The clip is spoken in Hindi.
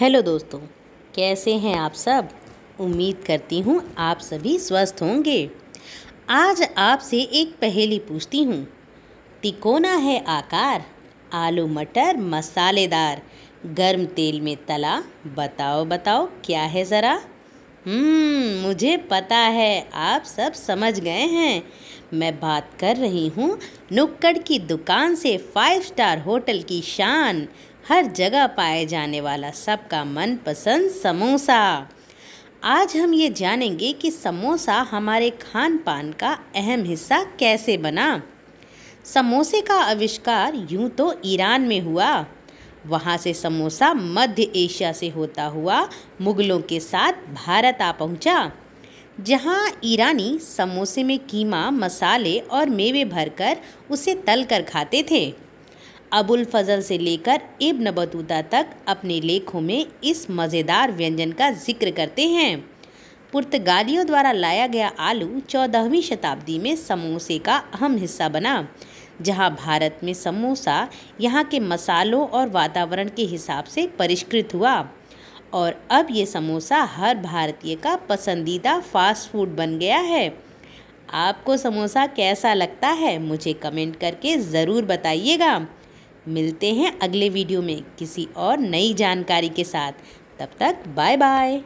हेलो दोस्तों कैसे हैं आप सब उम्मीद करती हूँ आप सभी स्वस्थ होंगे आज आपसे एक पहेली पूछती हूँ तिकोना है आकार आलू मटर मसालेदार गर्म तेल में तला बताओ बताओ क्या है ज़रा हम्म, मुझे पता है आप सब समझ गए हैं मैं बात कर रही हूँ नुक्कड़ की दुकान से फाइव स्टार होटल की शान हर जगह पाए जाने वाला सबका मनपसंद समोसा आज हम ये जानेंगे कि समोसा हमारे खान पान का अहम हिस्सा कैसे बना समोसे का आविष्कार यूं तो ईरान में हुआ वहाँ से समोसा मध्य एशिया से होता हुआ मुगलों के साथ भारत आ पहुँचा जहाँ ईरानी समोसे में कीमा मसाले और मेवे भरकर उसे तल कर खाते थे अबुल फजल से लेकर इब्न बतूता तक अपने लेखों में इस मज़ेदार व्यंजन का जिक्र करते हैं पुर्तगालियों द्वारा लाया गया आलू चौदहवीं शताब्दी में समोसे का अहम हिस्सा बना जहां भारत में समोसा यहां के मसालों और वातावरण के हिसाब से परिष्कृत हुआ और अब ये समोसा हर भारतीय का पसंदीदा फास्ट फूड बन गया है आपको समोसा कैसा लगता है मुझे कमेंट करके ज़रूर बताइएगा मिलते हैं अगले वीडियो में किसी और नई जानकारी के साथ तब तक बाय बाय